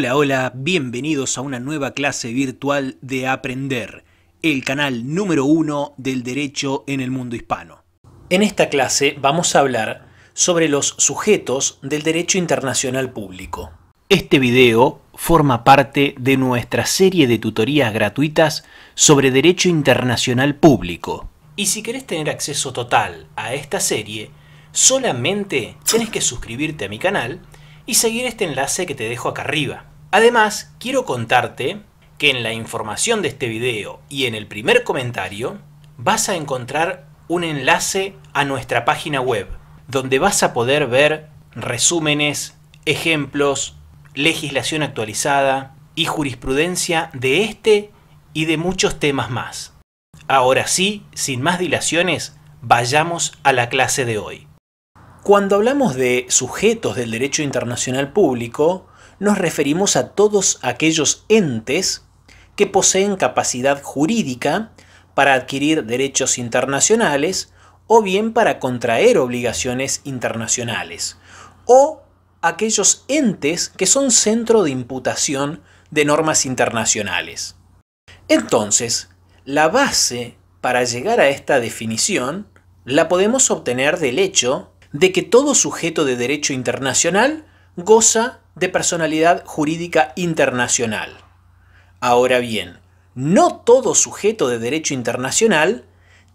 Hola, hola, bienvenidos a una nueva clase virtual de Aprender, el canal número uno del derecho en el mundo hispano. En esta clase vamos a hablar sobre los sujetos del derecho internacional público. Este video forma parte de nuestra serie de tutorías gratuitas sobre derecho internacional público. Y si querés tener acceso total a esta serie, solamente tienes que suscribirte a mi canal y seguir este enlace que te dejo acá arriba. Además, quiero contarte que en la información de este video y en el primer comentario vas a encontrar un enlace a nuestra página web, donde vas a poder ver resúmenes, ejemplos, legislación actualizada y jurisprudencia de este y de muchos temas más. Ahora sí, sin más dilaciones, vayamos a la clase de hoy. Cuando hablamos de sujetos del derecho internacional público, nos referimos a todos aquellos entes que poseen capacidad jurídica para adquirir derechos internacionales o bien para contraer obligaciones internacionales, o aquellos entes que son centro de imputación de normas internacionales. Entonces, la base para llegar a esta definición la podemos obtener del hecho de que todo sujeto de derecho internacional goza de personalidad jurídica internacional. Ahora bien, no todo sujeto de derecho internacional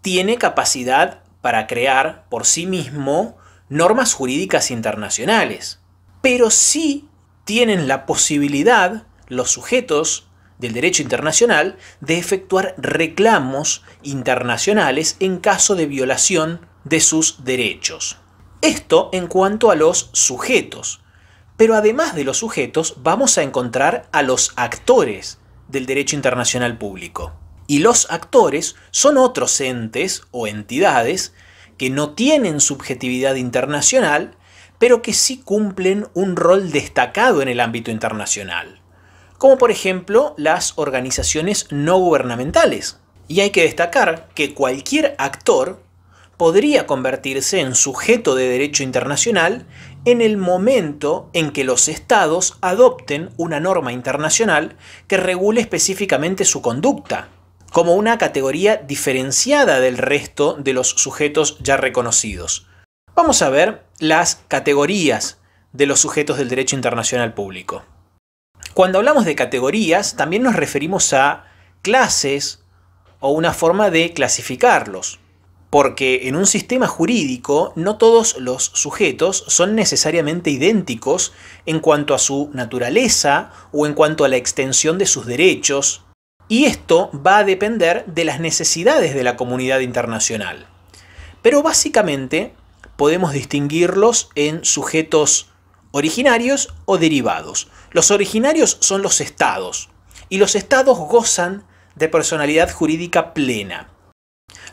tiene capacidad para crear por sí mismo normas jurídicas internacionales, pero sí tienen la posibilidad los sujetos del derecho internacional de efectuar reclamos internacionales en caso de violación de sus derechos. Esto en cuanto a los sujetos, pero además de los sujetos, vamos a encontrar a los actores del derecho internacional público. Y los actores son otros entes o entidades que no tienen subjetividad internacional, pero que sí cumplen un rol destacado en el ámbito internacional, como por ejemplo las organizaciones no gubernamentales. Y hay que destacar que cualquier actor podría convertirse en sujeto de derecho internacional en el momento en que los estados adopten una norma internacional que regule específicamente su conducta, como una categoría diferenciada del resto de los sujetos ya reconocidos. Vamos a ver las categorías de los sujetos del derecho internacional público. Cuando hablamos de categorías, también nos referimos a clases o una forma de clasificarlos porque en un sistema jurídico no todos los sujetos son necesariamente idénticos en cuanto a su naturaleza o en cuanto a la extensión de sus derechos, y esto va a depender de las necesidades de la comunidad internacional. Pero básicamente podemos distinguirlos en sujetos originarios o derivados. Los originarios son los estados, y los estados gozan de personalidad jurídica plena.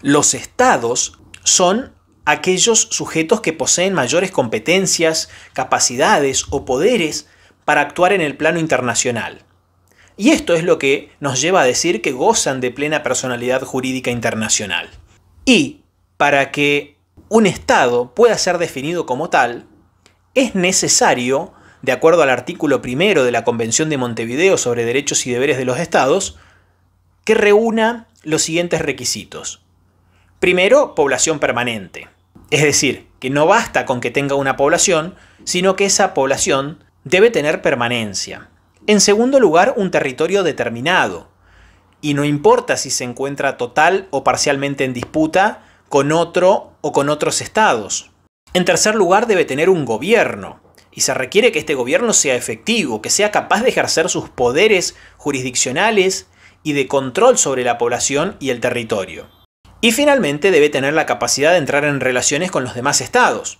Los estados son aquellos sujetos que poseen mayores competencias, capacidades o poderes para actuar en el plano internacional. Y esto es lo que nos lleva a decir que gozan de plena personalidad jurídica internacional. Y para que un Estado pueda ser definido como tal, es necesario, de acuerdo al artículo primero de la Convención de Montevideo sobre Derechos y Deberes de los Estados, que reúna los siguientes requisitos. Primero, población permanente. Es decir, que no basta con que tenga una población, sino que esa población debe tener permanencia. En segundo lugar, un territorio determinado. Y no importa si se encuentra total o parcialmente en disputa con otro o con otros estados. En tercer lugar, debe tener un gobierno. Y se requiere que este gobierno sea efectivo, que sea capaz de ejercer sus poderes jurisdiccionales y de control sobre la población y el territorio. Y finalmente debe tener la capacidad de entrar en relaciones con los demás estados.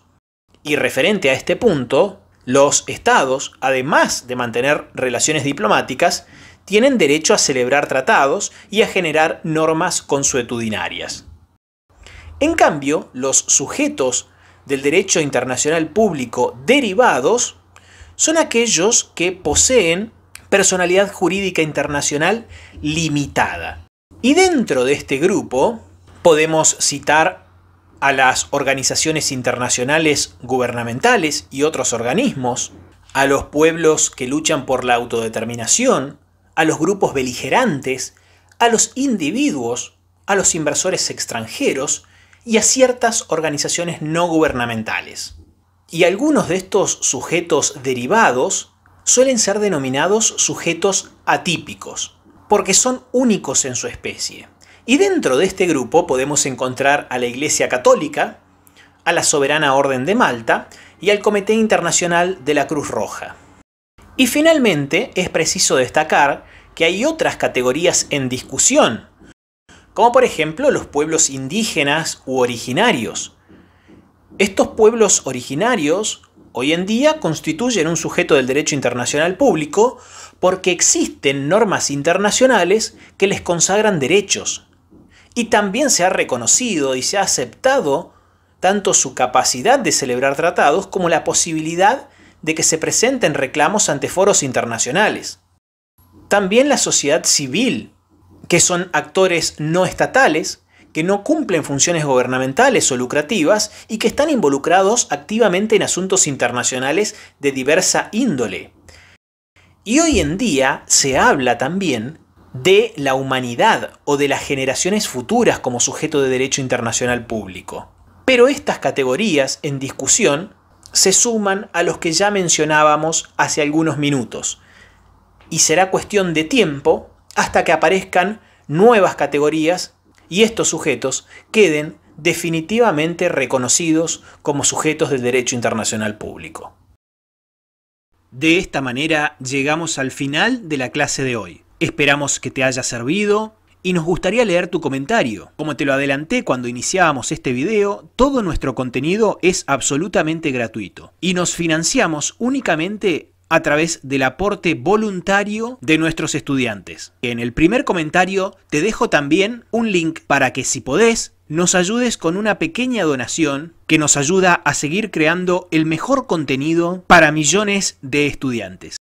Y referente a este punto, los estados, además de mantener relaciones diplomáticas, tienen derecho a celebrar tratados y a generar normas consuetudinarias. En cambio, los sujetos del derecho internacional público derivados son aquellos que poseen personalidad jurídica internacional limitada. Y dentro de este grupo Podemos citar a las organizaciones internacionales gubernamentales y otros organismos, a los pueblos que luchan por la autodeterminación, a los grupos beligerantes, a los individuos, a los inversores extranjeros y a ciertas organizaciones no gubernamentales. Y algunos de estos sujetos derivados suelen ser denominados sujetos atípicos, porque son únicos en su especie. Y dentro de este grupo podemos encontrar a la Iglesia Católica, a la Soberana Orden de Malta y al Comité Internacional de la Cruz Roja. Y finalmente es preciso destacar que hay otras categorías en discusión, como por ejemplo los pueblos indígenas u originarios. Estos pueblos originarios hoy en día constituyen un sujeto del derecho internacional público porque existen normas internacionales que les consagran derechos, y también se ha reconocido y se ha aceptado tanto su capacidad de celebrar tratados como la posibilidad de que se presenten reclamos ante foros internacionales. También la sociedad civil, que son actores no estatales, que no cumplen funciones gubernamentales o lucrativas y que están involucrados activamente en asuntos internacionales de diversa índole. Y hoy en día se habla también de la humanidad o de las generaciones futuras como sujeto de derecho internacional público. Pero estas categorías en discusión se suman a los que ya mencionábamos hace algunos minutos, y será cuestión de tiempo hasta que aparezcan nuevas categorías y estos sujetos queden definitivamente reconocidos como sujetos del derecho internacional público. De esta manera llegamos al final de la clase de hoy. Esperamos que te haya servido y nos gustaría leer tu comentario. Como te lo adelanté cuando iniciábamos este video, todo nuestro contenido es absolutamente gratuito y nos financiamos únicamente a través del aporte voluntario de nuestros estudiantes. En el primer comentario te dejo también un link para que si podés nos ayudes con una pequeña donación que nos ayuda a seguir creando el mejor contenido para millones de estudiantes.